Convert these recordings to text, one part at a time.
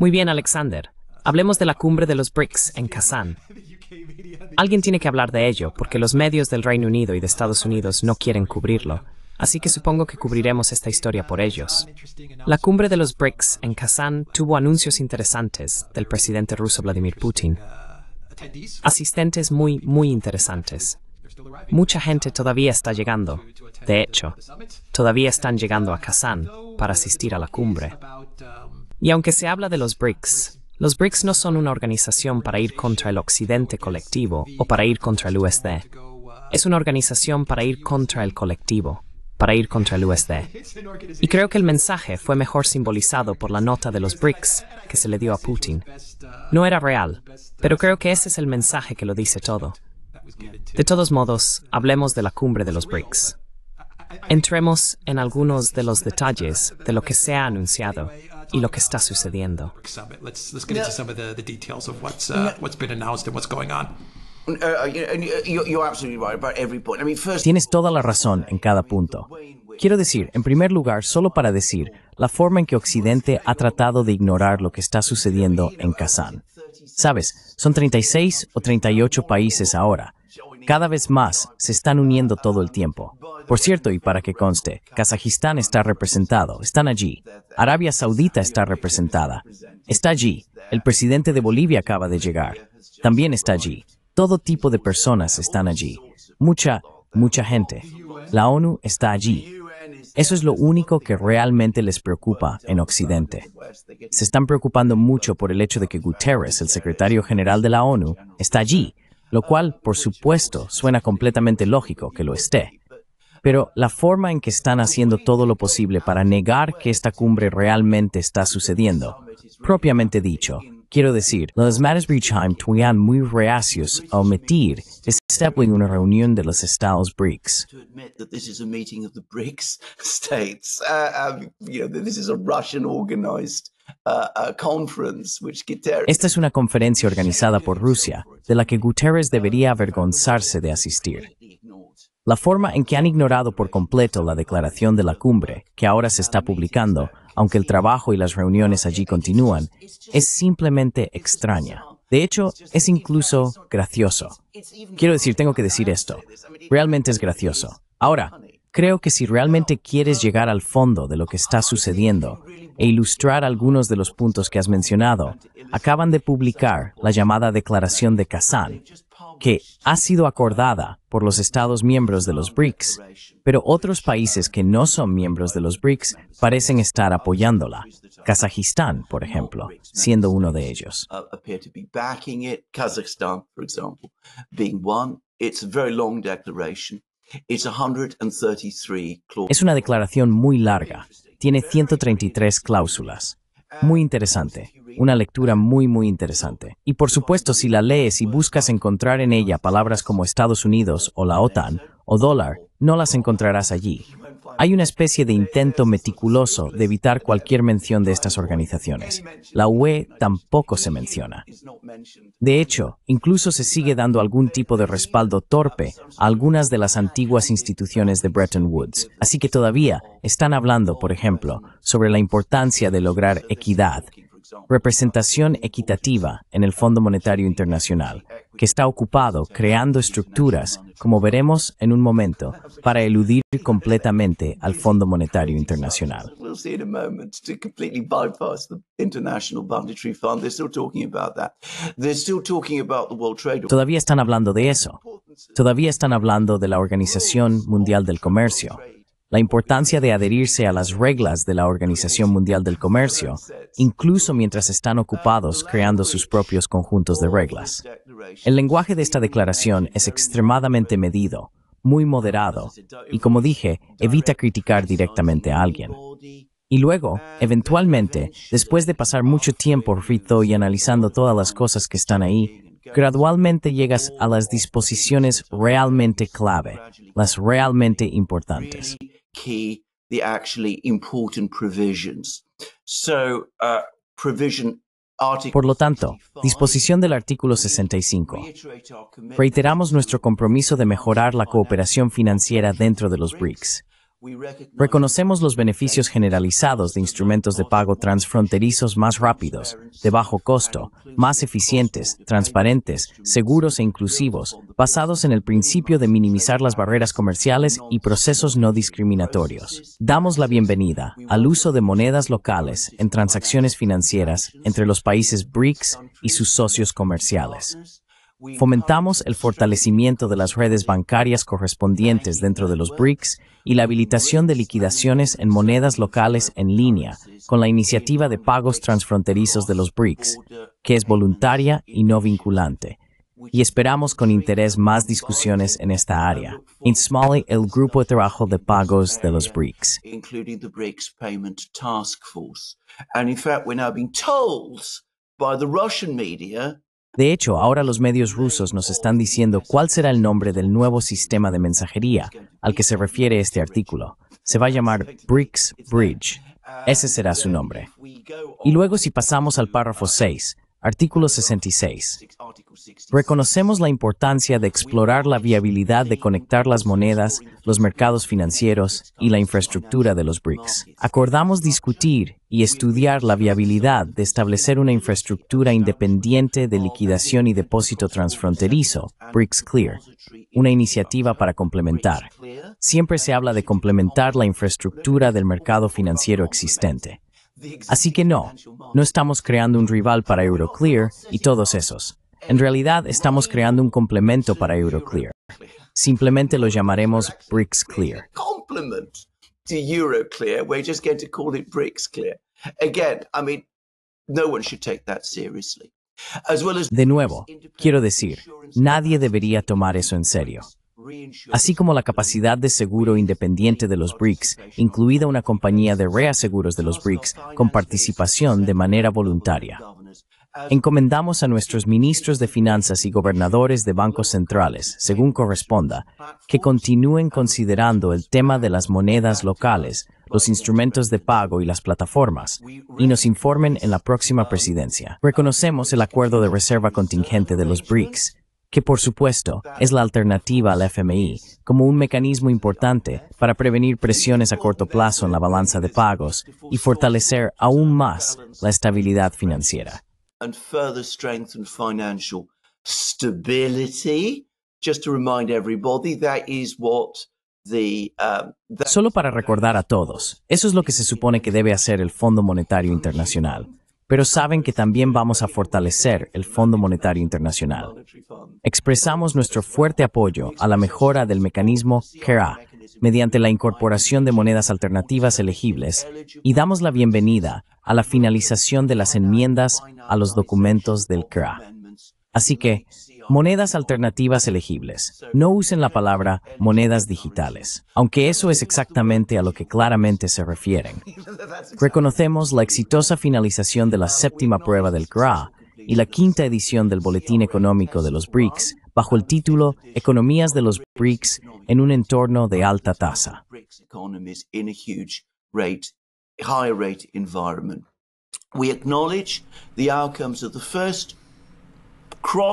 Muy bien, Alexander. Hablemos de la cumbre de los BRICS en Kazán. Alguien tiene que hablar de ello, porque los medios del Reino Unido y de Estados Unidos no quieren cubrirlo, así que supongo que cubriremos esta historia por ellos. La cumbre de los BRICS en Kazán tuvo anuncios interesantes del presidente ruso Vladimir Putin. Asistentes muy, muy interesantes. Mucha gente todavía está llegando. De hecho, todavía están llegando a Kazán uh, para asistir a la cumbre. Um, y aunque se habla de los BRICS, los BRICS no son una organización para ir contra el Occidente colectivo o para ir contra el USD. Es una organización para ir contra el colectivo, para ir contra el USD. Y creo que el mensaje fue mejor simbolizado por la nota de los BRICS que se le dio a Putin. No era real, pero creo que ese es el mensaje que lo dice todo. De todos modos, hablemos de la cumbre de los BRICS. Entremos en algunos de los detalles de lo que se ha anunciado y lo que está sucediendo. Tienes toda la razón en cada punto. Quiero decir, en primer lugar, solo para decir, la forma en que Occidente ha tratado de ignorar lo que está sucediendo en Kazán. Sabes, son 36 o 38 países ahora. Cada vez más se están uniendo todo el tiempo. Por cierto, y para que conste, Kazajistán está representado, están allí. Arabia Saudita está representada. Está allí. El presidente de Bolivia acaba de llegar. También está allí. Todo tipo de personas están allí. Mucha, mucha gente. La ONU está allí. Eso es lo único que realmente les preocupa en Occidente. Se están preocupando mucho por el hecho de que Guterres, el secretario general de la ONU, está allí, lo cual, por supuesto, suena completamente lógico que lo esté. Pero la forma en que están haciendo todo lo posible para negar que esta cumbre realmente está sucediendo, propiamente dicho, Quiero decir, los Matters Brichheim tuvieron muy reacios a omitir excepto en una reunión de los estados BRICS. Uh, uh, Esta es una conferencia organizada por Rusia, de la que Guterres debería avergonzarse de asistir. La forma en que han ignorado por completo la declaración de la cumbre, que ahora se está publicando, aunque el trabajo y las reuniones allí continúan, es simplemente extraña. De hecho, es incluso gracioso. Quiero decir, tengo que decir esto. Realmente es gracioso. Ahora, creo que si realmente quieres llegar al fondo de lo que está sucediendo e ilustrar algunos de los puntos que has mencionado, acaban de publicar la llamada Declaración de Kazán, que ha sido acordada por los Estados miembros de los BRICS, pero otros países que no son miembros de los BRICS parecen estar apoyándola. Kazajistán, por ejemplo, siendo uno de ellos. Uh, es una declaración muy larga, tiene 133 cláusulas. Muy interesante. Una lectura muy, muy interesante. Y por supuesto, si la lees y buscas encontrar en ella palabras como Estados Unidos o la OTAN o dólar, no las encontrarás allí. Hay una especie de intento meticuloso de evitar cualquier mención de estas organizaciones. La UE tampoco se menciona. De hecho, incluso se sigue dando algún tipo de respaldo torpe a algunas de las antiguas instituciones de Bretton Woods. Así que todavía están hablando, por ejemplo, sobre la importancia de lograr equidad representación equitativa en el Fondo Monetario Internacional, que está ocupado creando estructuras, como veremos en un momento, para eludir completamente al Fondo Monetario Internacional. Todavía están hablando de eso. Todavía están hablando de la Organización Mundial del Comercio, la importancia de adherirse a las reglas de la Organización Mundial del Comercio, incluso mientras están ocupados creando sus propios conjuntos de reglas. El lenguaje de esta declaración es extremadamente medido, muy moderado, y como dije, evita criticar directamente a alguien. Y luego, eventualmente, después de pasar mucho tiempo Rito, y analizando todas las cosas que están ahí, gradualmente llegas a las disposiciones realmente clave, las realmente importantes. Uh, por lo tanto, disposición del artículo 65. Reiteramos nuestro compromiso de mejorar la cooperación financiera dentro de los BRICS. Reconocemos los beneficios generalizados de instrumentos de pago transfronterizos más rápidos, de bajo costo, más eficientes, transparentes, seguros e inclusivos, basados en el principio de minimizar las barreras comerciales y procesos no discriminatorios. Damos la bienvenida al uso de monedas locales en transacciones financieras entre los países BRICS y sus socios comerciales. Fomentamos el fortalecimiento de las redes bancarias correspondientes dentro de los BRICS y la habilitación de liquidaciones en monedas locales en línea con la iniciativa de pagos transfronterizos de los BRICS, que es voluntaria y no vinculante. Y esperamos con interés más discusiones en esta área. En Smalley, el grupo de trabajo de pagos de los BRICS. by the Russian media de hecho, ahora los medios rusos nos están diciendo cuál será el nombre del nuevo sistema de mensajería al que se refiere este artículo. Se va a llamar BRICS Bridge. Ese será su nombre. Y luego si pasamos al párrafo 6, Artículo 66. Reconocemos la importancia de explorar la viabilidad de conectar las monedas, los mercados financieros y la infraestructura de los BRICS. Acordamos discutir y estudiar la viabilidad de establecer una infraestructura independiente de liquidación y depósito transfronterizo, BRICS Clear, una iniciativa para complementar. Siempre se habla de complementar la infraestructura del mercado financiero existente. Así que no, no estamos creando un rival para Euroclear y todos esos. En realidad estamos creando un complemento para Euroclear. Simplemente lo llamaremos Bricks Clear. De nuevo, quiero decir, nadie debería tomar eso en serio así como la capacidad de seguro independiente de los BRICS, incluida una compañía de reaseguros de los BRICS con participación de manera voluntaria. Encomendamos a nuestros ministros de finanzas y gobernadores de bancos centrales, según corresponda, que continúen considerando el tema de las monedas locales, los instrumentos de pago y las plataformas, y nos informen en la próxima presidencia. Reconocemos el acuerdo de reserva contingente de los BRICS, que por supuesto es la alternativa al FMI, como un mecanismo importante para prevenir presiones a corto plazo en la balanza de pagos y fortalecer aún más la estabilidad financiera. Solo para recordar a todos, eso es lo que se supone que debe hacer el Fondo Monetario Internacional pero saben que también vamos a fortalecer el Fondo Monetario Internacional. Expresamos nuestro fuerte apoyo a la mejora del mecanismo CRA e mediante la incorporación de monedas alternativas elegibles y damos la bienvenida a la finalización de las enmiendas a los documentos del CRA. E Así que, Monedas alternativas elegibles. No usen la palabra monedas digitales, aunque eso es exactamente a lo que claramente se refieren. Reconocemos la exitosa finalización de la séptima prueba del GRA y la quinta edición del Boletín Económico de los BRICS bajo el título Economías de los BRICS en un entorno de alta tasa. We acknowledge the outcomes of the first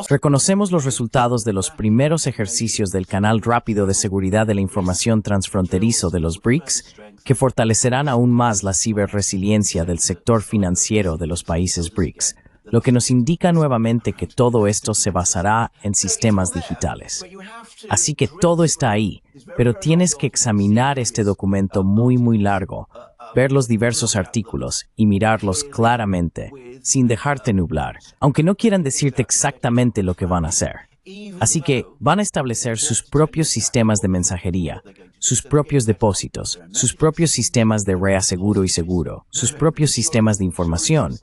Reconocemos los resultados de los primeros ejercicios del Canal Rápido de Seguridad de la Información Transfronterizo de los BRICS, que fortalecerán aún más la ciberresiliencia del sector financiero de los países BRICS, lo que nos indica nuevamente que todo esto se basará en sistemas digitales. Así que todo está ahí, pero tienes que examinar este documento muy muy largo ver los diversos artículos y mirarlos claramente, sin dejarte nublar, aunque no quieran decirte exactamente lo que van a hacer. Así que van a establecer sus propios sistemas de mensajería, sus propios depósitos, sus propios sistemas de reaseguro y seguro, sus propios sistemas de información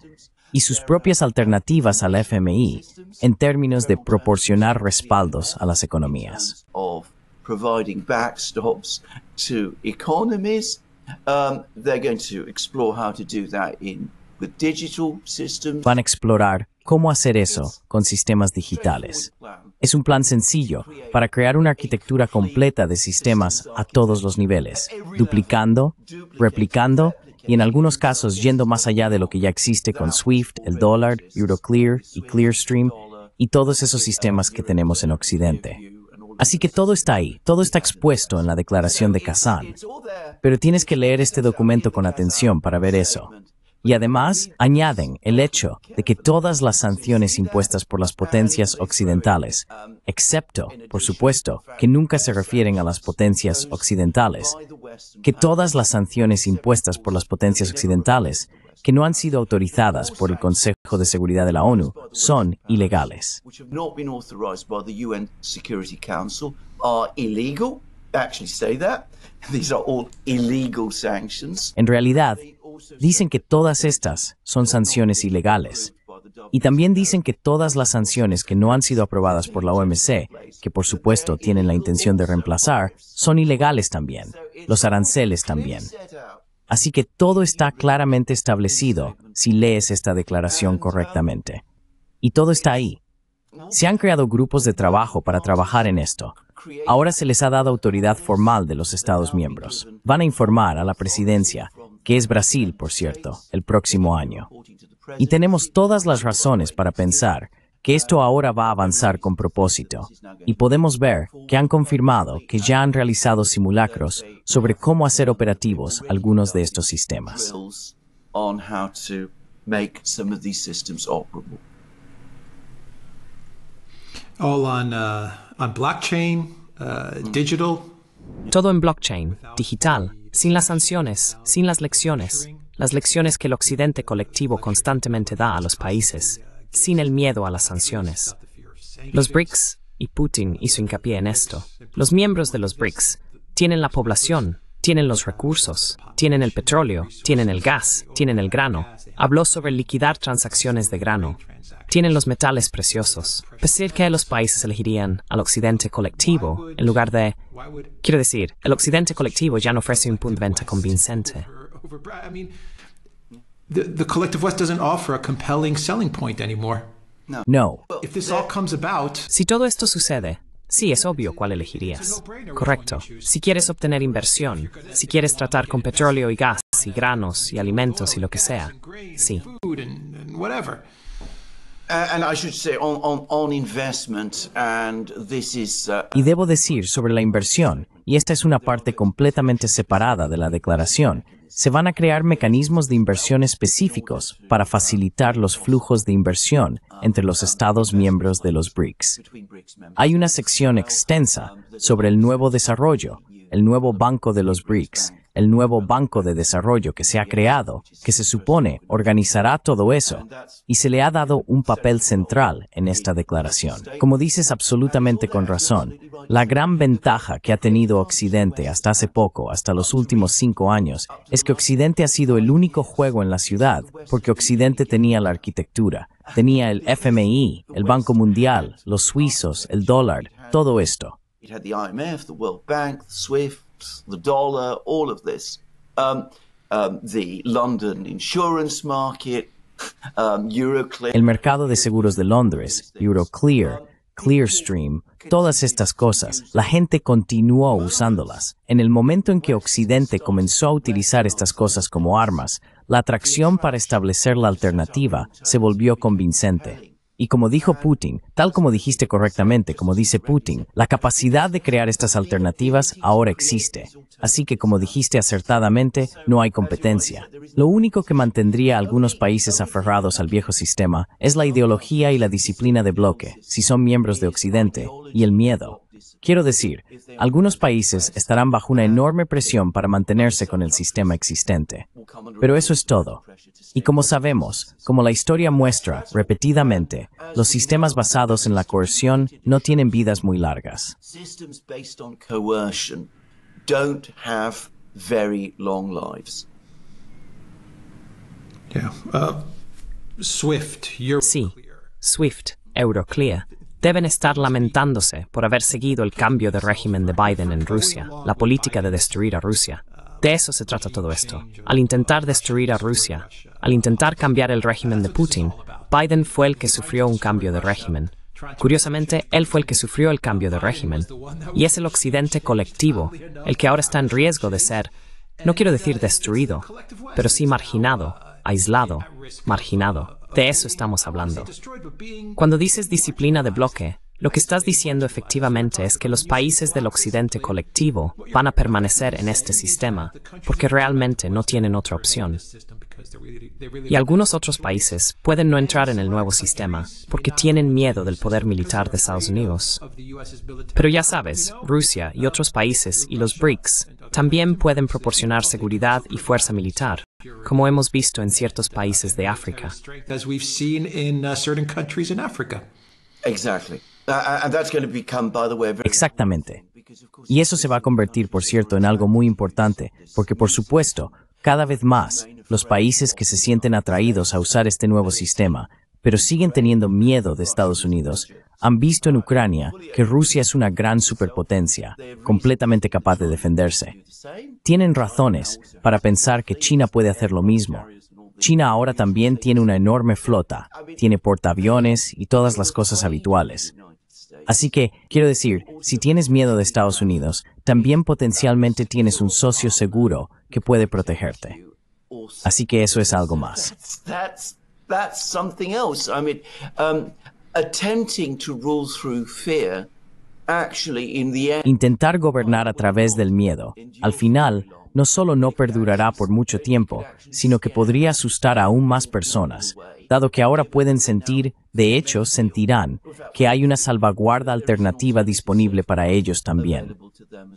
y sus propias alternativas al FMI en términos de proporcionar respaldos a las economías. Van a explorar cómo hacer eso con sistemas digitales. Es un plan sencillo para crear una arquitectura completa de sistemas a todos los niveles, duplicando, replicando y en algunos casos yendo más allá de lo que ya existe con Swift, el Dollar, Euroclear y Clearstream y todos esos sistemas que tenemos en Occidente. Así que todo está ahí, todo está expuesto en la declaración de Kazan. Pero tienes que leer este documento con atención para ver eso. Y además añaden el hecho de que todas las sanciones impuestas por las potencias occidentales, excepto, por supuesto, que nunca se refieren a las potencias occidentales, que todas las sanciones impuestas por las potencias occidentales que no han sido autorizadas por el Consejo de Seguridad de la ONU son ilegales. En realidad, dicen que todas estas son sanciones ilegales. Y también dicen que todas las sanciones que no han sido aprobadas por la OMC, que por supuesto tienen la intención de reemplazar, son ilegales también, los aranceles también. Así que todo está claramente establecido si lees esta declaración correctamente. Y todo está ahí. Se han creado grupos de trabajo para trabajar en esto. Ahora se les ha dado autoridad formal de los Estados miembros. Van a informar a la presidencia, que es Brasil, por cierto, el próximo año. Y tenemos todas las razones para pensar que esto ahora va a avanzar con propósito. Y podemos ver que han confirmado que ya han realizado simulacros sobre cómo hacer operativos algunos de estos sistemas. Uh, uh, Todo en blockchain, digital, sin las sanciones, sin las lecciones, las lecciones que el Occidente colectivo constantemente da a los países, sin el miedo a las sanciones. Los BRICS, y Putin hizo hincapié en esto, los miembros de los BRICS tienen la población, tienen los recursos, tienen el petróleo, tienen el gas, tienen el grano. Habló sobre liquidar transacciones de grano. Tienen los metales preciosos. Pese que los países elegirían al occidente colectivo en lugar de... Quiero decir, el occidente colectivo ya no ofrece un punto de venta convincente. No. si todo esto sucede, sí es obvio cuál elegirías. Correcto. Si quieres obtener inversión, si quieres tratar con petróleo y gas y granos y alimentos y lo que sea, sí. Y debo decir sobre la inversión, y esta es una parte completamente separada de la declaración, se van a crear mecanismos de inversión específicos para facilitar los flujos de inversión entre los Estados miembros de los BRICS. Hay una sección extensa sobre el nuevo desarrollo, el nuevo banco de los BRICS, el nuevo banco de desarrollo que se ha creado, que se supone organizará todo eso, y se le ha dado un papel central en esta declaración. Como dices absolutamente con razón, la gran ventaja que ha tenido Occidente hasta hace poco, hasta los últimos cinco años, es que Occidente ha sido el único juego en la ciudad, porque Occidente tenía la arquitectura, tenía el FMI, el Banco Mundial, los suizos, el dólar, todo esto. IMF, Um, um, London insurance market, um, El mercado de seguros de Londres, Euroclear, Clearstream, todas estas cosas, la gente continuó usándolas. En el momento en que Occidente comenzó a utilizar estas cosas como armas, la atracción para establecer la alternativa se volvió convincente. Y como dijo Putin, tal como dijiste correctamente, como dice Putin, la capacidad de crear estas alternativas ahora existe. Así que como dijiste acertadamente, no hay competencia. Lo único que mantendría a algunos países aferrados al viejo sistema es la ideología y la disciplina de bloque, si son miembros de Occidente, y el miedo. Quiero decir, algunos países estarán bajo una enorme presión para mantenerse con el sistema existente. Pero eso es todo. Y como sabemos, como la historia muestra repetidamente, los sistemas basados en la coerción no tienen vidas muy largas. Uh, sí, Swift, Euroclear deben estar lamentándose por haber seguido el cambio de régimen de Biden en Rusia, la política de destruir a Rusia. De eso se trata todo esto. Al intentar destruir a Rusia, al intentar cambiar el régimen de Putin, Biden fue el que sufrió un cambio de régimen. Curiosamente, él fue el que sufrió el cambio de régimen. Y es el Occidente colectivo el que ahora está en riesgo de ser, no quiero decir destruido, pero sí marginado, aislado, marginado. De eso estamos hablando. Cuando dices disciplina de bloque, lo que estás diciendo efectivamente es que los países del Occidente colectivo van a permanecer en este sistema porque realmente no tienen otra opción. Y algunos otros países pueden no entrar en el nuevo sistema porque tienen miedo del poder militar de Estados Unidos. Pero ya sabes, Rusia y otros países y los BRICS también pueden proporcionar seguridad y fuerza militar como hemos visto en ciertos países de África. Uh, Exactamente. Y eso se va a convertir, por cierto, en algo muy importante, porque por supuesto, cada vez más, los países que se sienten atraídos a usar este nuevo sistema pero siguen teniendo miedo de Estados Unidos. Han visto en Ucrania que Rusia es una gran superpotencia, completamente capaz de defenderse. Tienen razones para pensar que China puede hacer lo mismo. China ahora también tiene una enorme flota, tiene portaaviones y todas las cosas habituales. Así que, quiero decir, si tienes miedo de Estados Unidos, también potencialmente tienes un socio seguro que puede protegerte. Así que eso es algo más that's something else. I mean, um, attempting to rule through fear Intentar gobernar a través del miedo, al final, no solo no perdurará por mucho tiempo, sino que podría asustar aún más personas, dado que ahora pueden sentir de hecho, sentirán que hay una salvaguarda alternativa disponible para ellos también.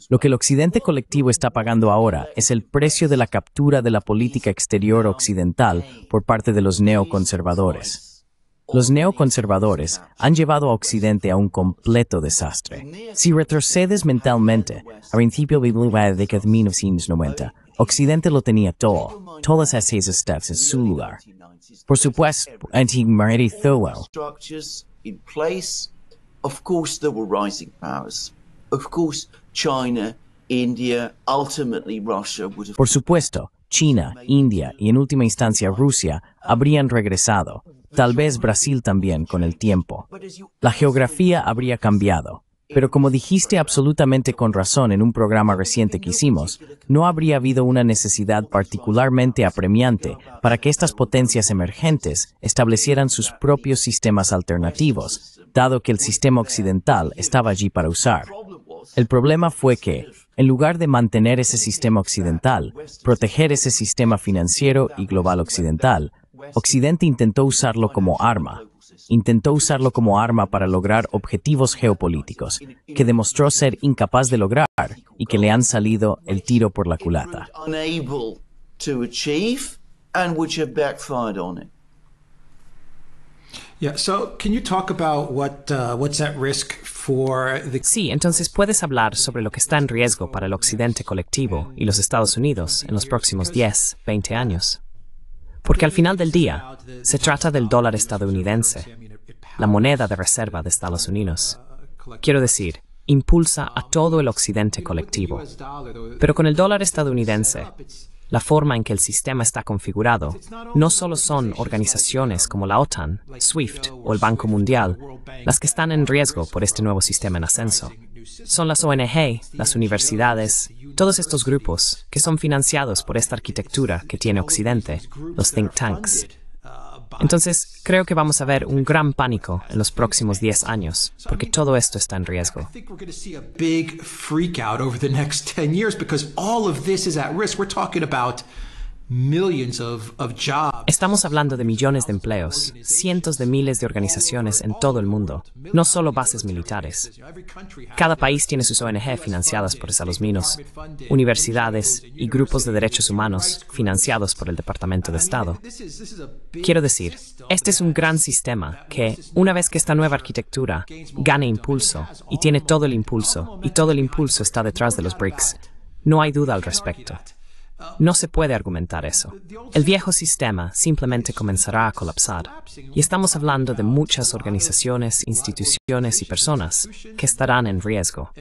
Lo que el Occidente colectivo está pagando ahora es el precio de la captura de la política exterior occidental por parte de los neoconservadores. Los neoconservadores han llevado a Occidente a un completo desastre. Si retrocedes mentalmente a principio de 1990, Occidente lo tenía todo. Todas esas steps en su lugar. Por supuesto, anti in place, Of course, there were rising powers. Of course, China, India, ultimately Russia would have... Por supuesto, China, India y en última instancia Rusia habrían regresado, tal vez Brasil también con el tiempo. La geografía habría cambiado. Pero como dijiste absolutamente con razón en un programa reciente que hicimos, no habría habido una necesidad particularmente apremiante para que estas potencias emergentes establecieran sus propios sistemas alternativos, dado que el sistema occidental estaba allí para usar. El problema fue que, en lugar de mantener ese sistema occidental, proteger ese sistema financiero y global occidental, Occidente intentó usarlo como arma, intentó usarlo como arma para lograr objetivos geopolíticos, que demostró ser incapaz de lograr y que le han salido el tiro por la culata. Sí, entonces puedes hablar sobre lo que está en riesgo para el occidente colectivo y los Estados Unidos en los próximos 10, 20 años. Porque al final del día, se trata del dólar estadounidense, la moneda de reserva de Estados Unidos. Quiero decir, impulsa a todo el occidente colectivo. Pero con el dólar estadounidense, la forma en que el sistema está configurado, no solo son organizaciones como la OTAN, SWIFT o el Banco Mundial las que están en riesgo por este nuevo sistema en ascenso. Son las ONG, las universidades, todos estos grupos que son financiados por esta arquitectura que tiene Occidente, los think tanks, entonces, creo que vamos a ver un gran pánico en los próximos 10 años, porque todo esto está en riesgo. Creo que vamos a ver un gran 10 años, porque todo esto está en riesgo. Estamos hablando de millones de empleos, cientos de miles de organizaciones en todo el mundo, no solo bases militares. Cada país tiene sus ONG financiadas por minos, universidades y grupos de derechos humanos financiados por el Departamento de Estado. Quiero decir, este es un gran sistema que, una vez que esta nueva arquitectura gane impulso y tiene todo el impulso, y todo el impulso está detrás de los BRICS, no hay duda al respecto. No se puede argumentar eso. El viejo sistema simplemente comenzará a colapsar. Y estamos hablando de muchas organizaciones, instituciones y personas que estarán en riesgo.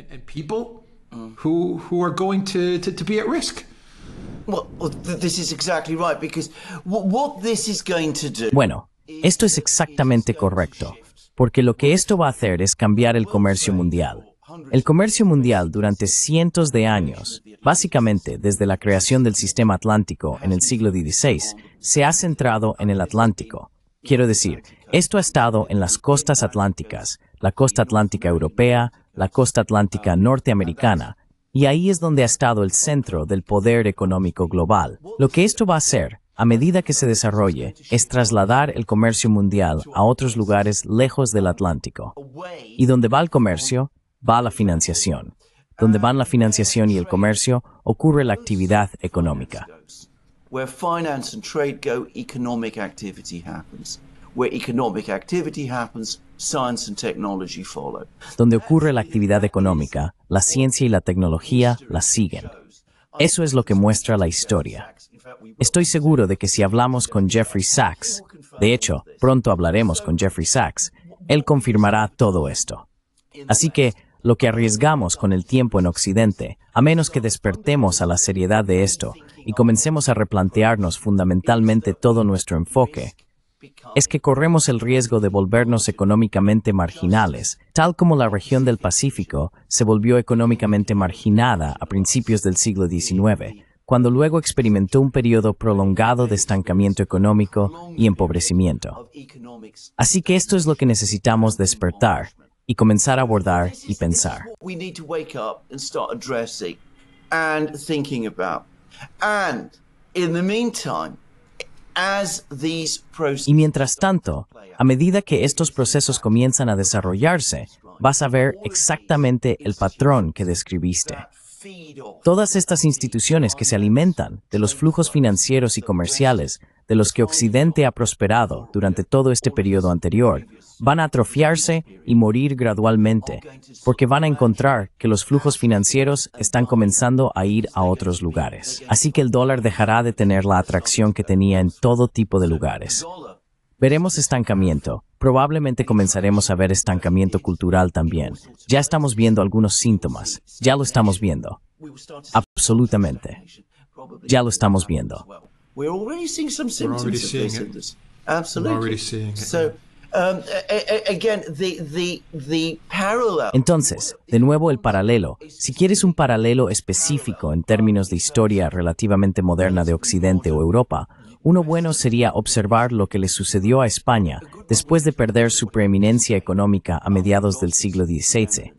Bueno, esto es exactamente correcto, porque lo que esto va a hacer es cambiar el comercio mundial. El comercio mundial durante cientos de años, básicamente desde la creación del sistema atlántico en el siglo XVI, se ha centrado en el Atlántico. Quiero decir, esto ha estado en las costas atlánticas, la costa atlántica europea, la costa atlántica norteamericana, y ahí es donde ha estado el centro del poder económico global. Lo que esto va a hacer, a medida que se desarrolle, es trasladar el comercio mundial a otros lugares lejos del Atlántico. Y donde va el comercio, va la financiación. Donde van la financiación y el comercio, ocurre la actividad económica. Donde ocurre la actividad económica, la ciencia y la tecnología la siguen. Eso es lo que muestra la historia. Estoy seguro de que si hablamos con Jeffrey Sachs, de hecho, pronto hablaremos con Jeffrey Sachs, él confirmará todo esto. Así que lo que arriesgamos con el tiempo en Occidente, a menos que despertemos a la seriedad de esto y comencemos a replantearnos fundamentalmente todo nuestro enfoque, es que corremos el riesgo de volvernos económicamente marginales, tal como la región del Pacífico se volvió económicamente marginada a principios del siglo XIX, cuando luego experimentó un periodo prolongado de estancamiento económico y empobrecimiento. Así que esto es lo que necesitamos despertar, y comenzar a abordar y pensar. y mientras tanto, a medida que estos procesos comienzan a desarrollarse, vas a ver exactamente el patrón que describiste. Todas estas instituciones que se alimentan de los flujos financieros y comerciales de los que Occidente ha prosperado durante todo este periodo anterior van a atrofiarse y morir gradualmente, porque van a encontrar que los flujos financieros están comenzando a ir a otros lugares. Así que el dólar dejará de tener la atracción que tenía en todo tipo de lugares. Veremos estancamiento. Probablemente comenzaremos a ver estancamiento cultural también. Ya estamos viendo algunos síntomas. Ya lo estamos viendo. Absolutamente. Ya lo estamos viendo. Um, Entonces, de nuevo el paralelo. Si quieres un paralelo específico en términos de historia relativamente moderna de Occidente o Europa, uno bueno sería observar lo que le sucedió a España después de perder su preeminencia económica a mediados del siglo XVI.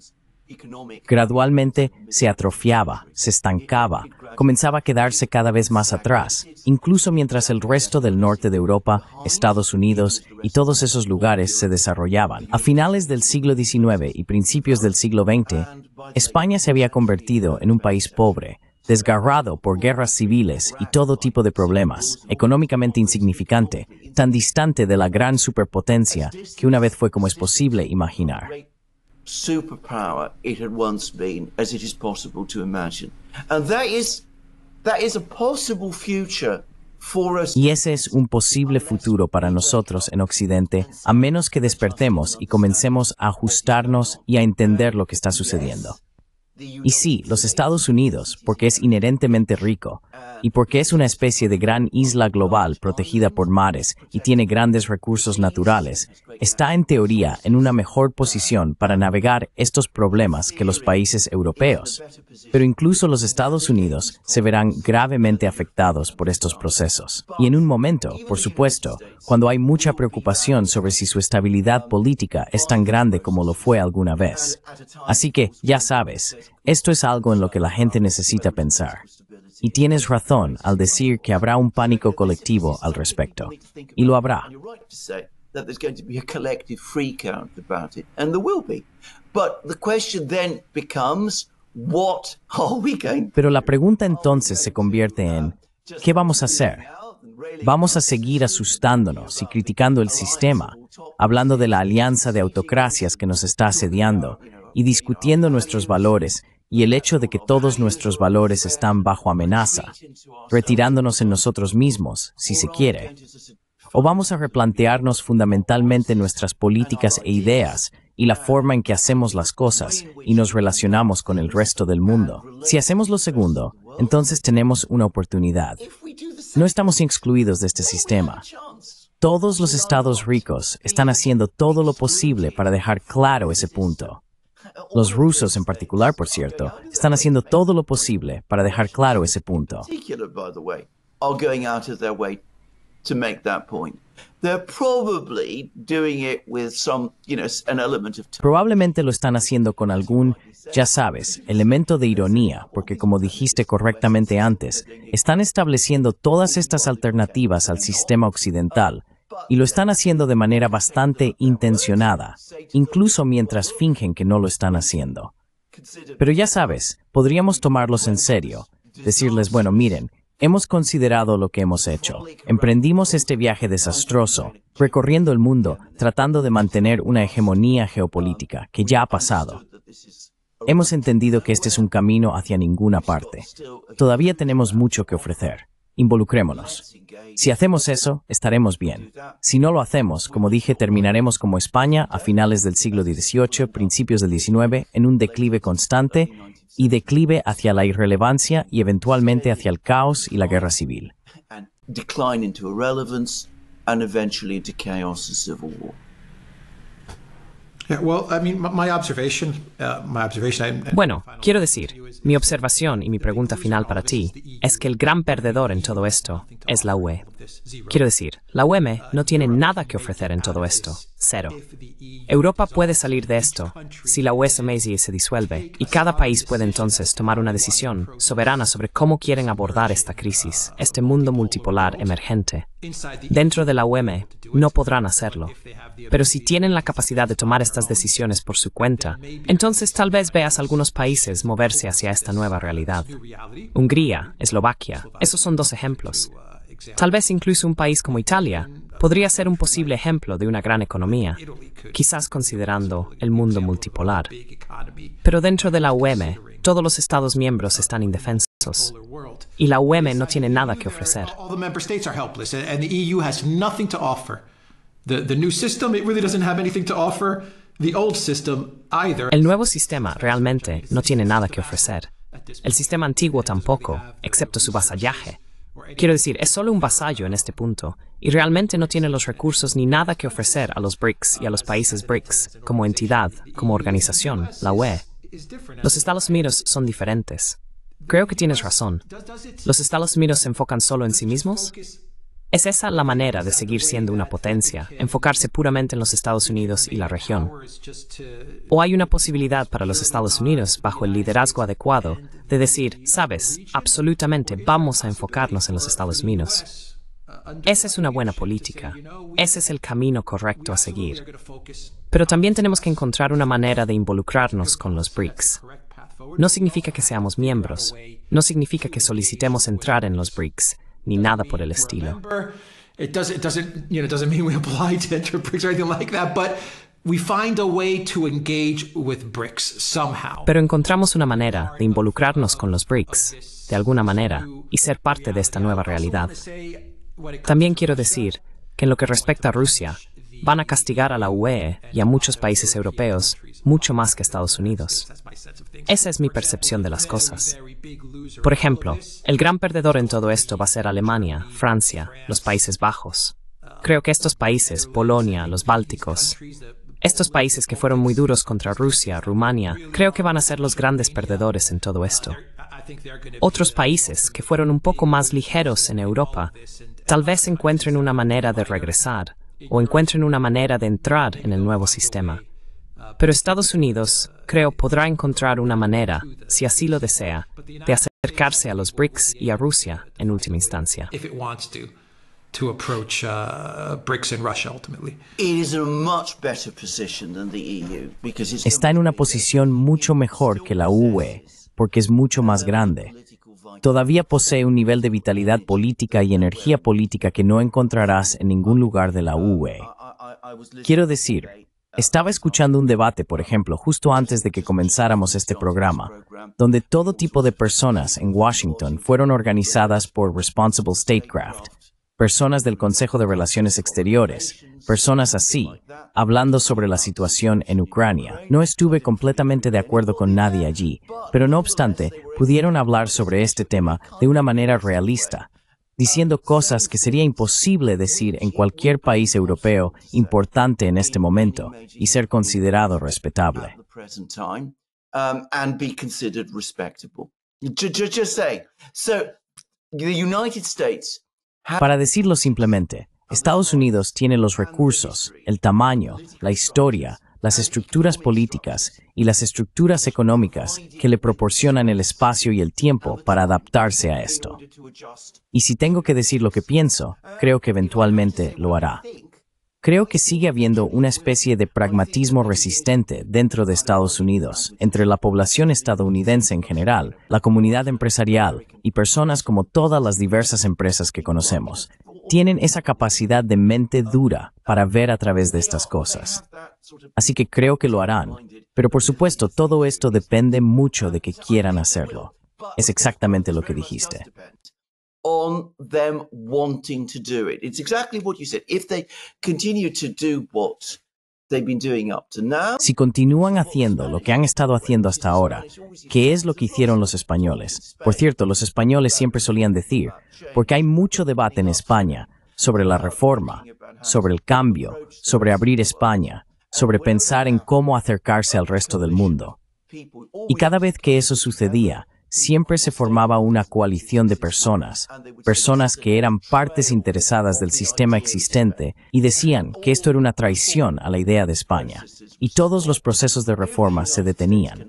Gradualmente se atrofiaba, se estancaba, comenzaba a quedarse cada vez más atrás, incluso mientras el resto del norte de Europa, Estados Unidos y todos esos lugares se desarrollaban. A finales del siglo XIX y principios del siglo XX, España se había convertido en un país pobre, desgarrado por guerras civiles y todo tipo de problemas, económicamente insignificante, tan distante de la gran superpotencia que una vez fue como es posible imaginar. Y ese es un posible futuro para nosotros en Occidente, a menos que despertemos y comencemos a ajustarnos y a entender lo que está sucediendo. Y sí, los Estados Unidos, porque es inherentemente rico y porque es una especie de gran isla global protegida por mares y tiene grandes recursos naturales, está en teoría en una mejor posición para navegar estos problemas que los países europeos. Pero incluso los Estados Unidos se verán gravemente afectados por estos procesos. Y en un momento, por supuesto, cuando hay mucha preocupación sobre si su estabilidad política es tan grande como lo fue alguna vez. Así que, ya sabes, esto es algo en lo que la gente necesita pensar. Y tienes razón al decir que habrá un pánico colectivo al respecto. Y lo habrá. Pero la pregunta entonces se convierte en, ¿qué vamos a hacer? ¿Vamos a seguir asustándonos y criticando el sistema, hablando de la alianza de autocracias que nos está asediando y discutiendo nuestros valores y el hecho de que todos nuestros valores están bajo amenaza, retirándonos en nosotros mismos, si se quiere. O vamos a replantearnos fundamentalmente nuestras políticas e ideas y la forma en que hacemos las cosas y nos relacionamos con el resto del mundo. Si hacemos lo segundo, entonces tenemos una oportunidad. No estamos excluidos de este sistema. Todos los estados ricos están haciendo todo lo posible para dejar claro ese punto. Los rusos en particular, por cierto, están haciendo todo lo posible para dejar claro ese punto. Probablemente lo están haciendo con algún, ya sabes, elemento de ironía, porque como dijiste correctamente antes, están estableciendo todas estas alternativas al sistema occidental y lo están haciendo de manera bastante intencionada, incluso mientras fingen que no lo están haciendo. Pero ya sabes, podríamos tomarlos en serio, decirles, bueno, miren, hemos considerado lo que hemos hecho. Emprendimos este viaje desastroso, recorriendo el mundo, tratando de mantener una hegemonía geopolítica, que ya ha pasado. Hemos entendido que este es un camino hacia ninguna parte. Todavía tenemos mucho que ofrecer involucrémonos. Si hacemos eso, estaremos bien. Si no lo hacemos, como dije, terminaremos como España a finales del siglo XVIII, principios del XIX, en un declive constante y declive hacia la irrelevancia y eventualmente hacia el caos y la guerra civil. Bueno, quiero decir, mi observación y mi pregunta final para ti es que el gran perdedor en todo esto es la UE. Quiero decir, la UEM e no tiene nada que ofrecer en todo esto, cero. Europa puede salir de esto si la UE se disuelve y cada país puede entonces tomar una decisión soberana sobre cómo quieren abordar esta crisis, este mundo multipolar emergente dentro de la UM no podrán hacerlo. Pero si tienen la capacidad de tomar estas decisiones por su cuenta, entonces tal vez veas algunos países moverse hacia esta nueva realidad. Hungría, Eslovaquia, esos son dos ejemplos. Uh, tal vez incluso un país como Italia uh, podría ser un posible ejemplo de una gran economía, quizás considerando el mundo multipolar. Pero dentro de la UM, todos los Estados miembros están indefensos. Y la UEM no tiene nada que ofrecer. E El nuevo sistema realmente no tiene nada que ofrecer. El sistema antiguo tampoco, excepto su vasallaje. Quiero decir, es solo un vasallo en este punto, y realmente no tiene los recursos ni nada que ofrecer a los BRICS y a los países BRICS como entidad, como organización, la UE. Los Estados Unidos son diferentes. Creo que tienes razón. ¿Los Estados Unidos se enfocan solo en sí mismos? ¿Es esa la manera de seguir siendo una potencia, enfocarse puramente en los Estados Unidos y la región? ¿O hay una posibilidad para los Estados Unidos, bajo el liderazgo adecuado, de decir, sabes, absolutamente vamos a enfocarnos en los Estados Unidos? Esa es una buena política. Ese es el camino correcto a seguir. Pero también tenemos que encontrar una manera de involucrarnos con los BRICS. No significa que seamos miembros, no significa que solicitemos entrar en los BRICS, ni nada por el estilo. Pero encontramos una manera de involucrarnos con los BRICS, de alguna manera, y ser parte de esta nueva realidad. También quiero decir que en lo que respecta a Rusia, van a castigar a la UE y a muchos países europeos mucho más que Estados Unidos. Esa es mi percepción de las cosas. Por ejemplo, el gran perdedor en todo esto va a ser Alemania, Francia, los Países Bajos. Creo que estos países, Polonia, los Bálticos, estos países que fueron muy duros contra Rusia, Rumania, creo que van a ser los grandes perdedores en todo esto. Otros países que fueron un poco más ligeros en Europa, tal vez encuentren una manera de regresar, o encuentren una manera de entrar en el nuevo sistema. Pero Estados Unidos, creo, podrá encontrar una manera, si así lo desea, de acercarse a los BRICS y a Rusia en última instancia. E Está en una posición mucho mejor que la UE porque es mucho más grande todavía posee un nivel de vitalidad política y energía política que no encontrarás en ningún lugar de la UE. Quiero decir, estaba escuchando un debate, por ejemplo, justo antes de que comenzáramos este programa, donde todo tipo de personas en Washington fueron organizadas por Responsible Statecraft, personas del Consejo de Relaciones Exteriores, personas así, hablando sobre la situación en Ucrania. No estuve completamente de acuerdo con nadie allí, pero no obstante, pudieron hablar sobre este tema de una manera realista, diciendo cosas que sería imposible decir en cualquier país europeo importante en este momento y ser considerado respetable. Para decirlo simplemente, Estados Unidos tiene los recursos, el tamaño, la historia, las estructuras políticas y las estructuras económicas que le proporcionan el espacio y el tiempo para adaptarse a esto. Y si tengo que decir lo que pienso, creo que uh, eventualmente lo hará. Creo que sigue habiendo una especie de pragmatismo resistente dentro de Estados Unidos, entre la población estadounidense en general, la comunidad empresarial y personas como todas las diversas empresas que conocemos. Tienen esa capacidad de mente dura para ver a través de estas cosas. Así que creo que lo harán. Pero por supuesto, todo esto depende mucho de que quieran hacerlo. Es exactamente lo que dijiste si continúan haciendo lo que han estado haciendo hasta ahora, que es lo que hicieron los españoles. Por cierto, los españoles siempre solían decir, porque hay mucho debate en España sobre la reforma, sobre el cambio, sobre abrir España, sobre pensar en cómo acercarse al resto del mundo. Y cada vez que eso sucedía, siempre se formaba una coalición de personas, personas que eran partes interesadas del sistema existente y decían que esto era una traición a la idea de España, y todos los procesos de reforma se detenían.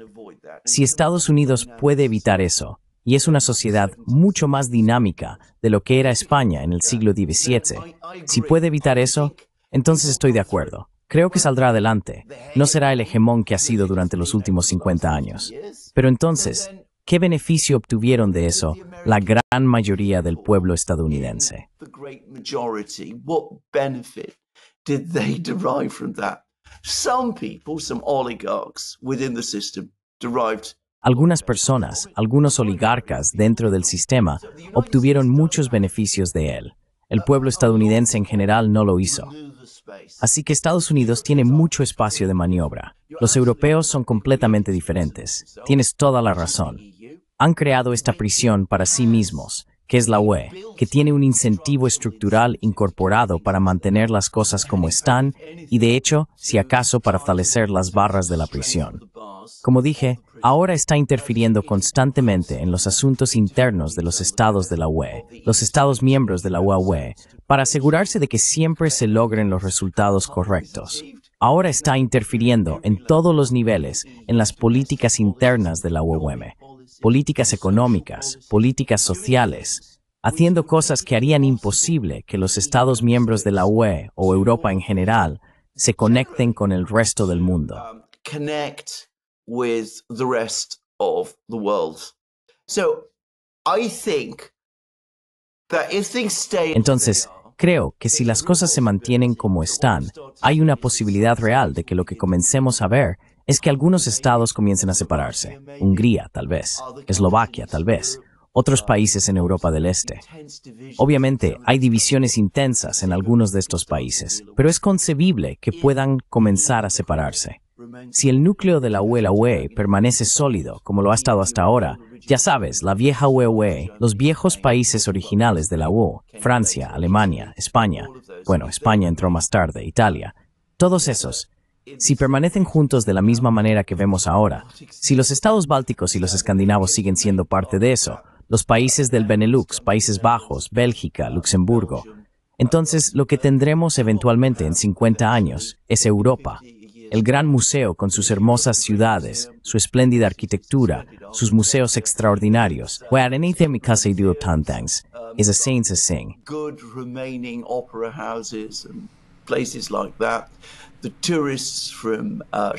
Si Estados Unidos puede evitar eso, y es una sociedad mucho más dinámica de lo que era España en el siglo XVII, si puede evitar eso, entonces estoy de acuerdo. Creo que saldrá adelante. No será el hegemón que ha sido durante los últimos 50 años. Pero entonces, ¿Qué beneficio obtuvieron de eso la gran mayoría del pueblo estadounidense? Algunas personas, algunos oligarcas dentro del sistema obtuvieron muchos beneficios de él. El pueblo estadounidense en general no lo hizo. Así que Estados Unidos tiene mucho espacio de maniobra. Los europeos son completamente diferentes. Tienes toda la razón han creado esta prisión para sí mismos, que es la UE, que tiene un incentivo estructural incorporado para mantener las cosas como están y de hecho, si acaso, para fortalecer las barras de la prisión. Como dije, ahora está interfiriendo constantemente en los asuntos internos de los estados de la UE, los estados miembros de la UE, para asegurarse de que siempre se logren los resultados correctos. Ahora está interfiriendo en todos los niveles en las políticas internas de la UE políticas económicas, políticas sociales, haciendo cosas que harían imposible que los Estados miembros de la UE o Europa en general se conecten con el resto del mundo. Entonces, creo que si las cosas se mantienen como están, hay una posibilidad real de que lo que comencemos a ver es que algunos estados comiencen a separarse. Hungría, tal vez. Eslovaquia, tal vez. Otros países en Europa del Este. Obviamente, hay divisiones intensas en algunos de estos países, pero es concebible que puedan comenzar a separarse. Si el núcleo de la UE, permanece sólido, como lo ha estado hasta ahora, ya sabes, la vieja UE, los viejos países originales de la UE, Francia, Alemania, España, bueno, España entró más tarde, Italia, todos esos, si permanecen juntos de la misma manera que vemos ahora, si los estados bálticos y los escandinavos siguen siendo parte de eso, los países del Benelux, Países Bajos, Bélgica, Luxemburgo, entonces lo que tendremos eventualmente en 50 años es Europa, el gran museo con sus hermosas ciudades, su espléndida arquitectura, sus museos extraordinarios, Uh,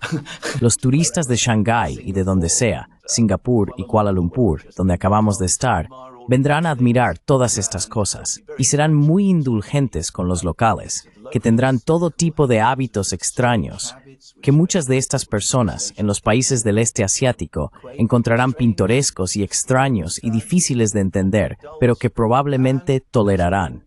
los turistas de Shanghai y de donde sea, Singapur y Kuala Lumpur, donde acabamos de estar, vendrán a admirar todas estas cosas y serán muy indulgentes con los locales, que tendrán todo tipo de hábitos extraños, que muchas de estas personas en los países del este asiático encontrarán pintorescos y extraños y difíciles de entender, pero que probablemente tolerarán.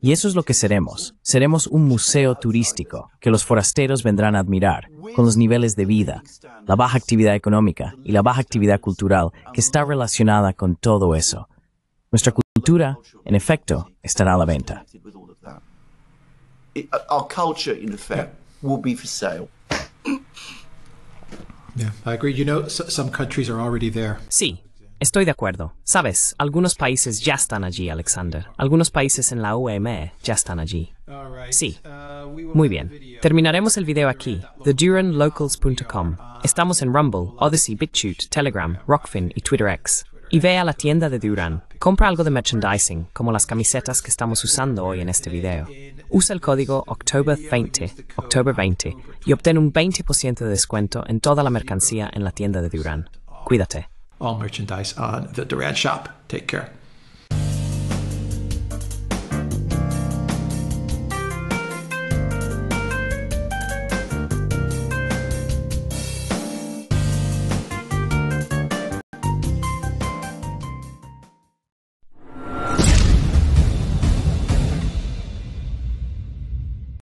Y eso es lo que seremos. Seremos un museo turístico que los forasteros vendrán a admirar, con los niveles de vida, la baja actividad económica y la baja actividad cultural que está relacionada con todo eso. Nuestra cultura, en efecto, estará a la venta. Sí, Estoy de acuerdo. Sabes, algunos países ya están allí, Alexander. Algunos países en la UME ya están allí. Sí. Uh, Muy bien. Terminaremos el video aquí. TheDuranLocals.com. Estamos en Rumble, Odyssey, BitChute, Telegram, Rockfin y TwitterX. Y ve a la tienda de Duran. Compra algo de merchandising, como las camisetas que estamos usando hoy en este video. Usa el código October20, October20 y obtén un 20% de descuento en toda la mercancía en la tienda de Duran. Cuídate. all merchandise on the Durant Shop. Take care.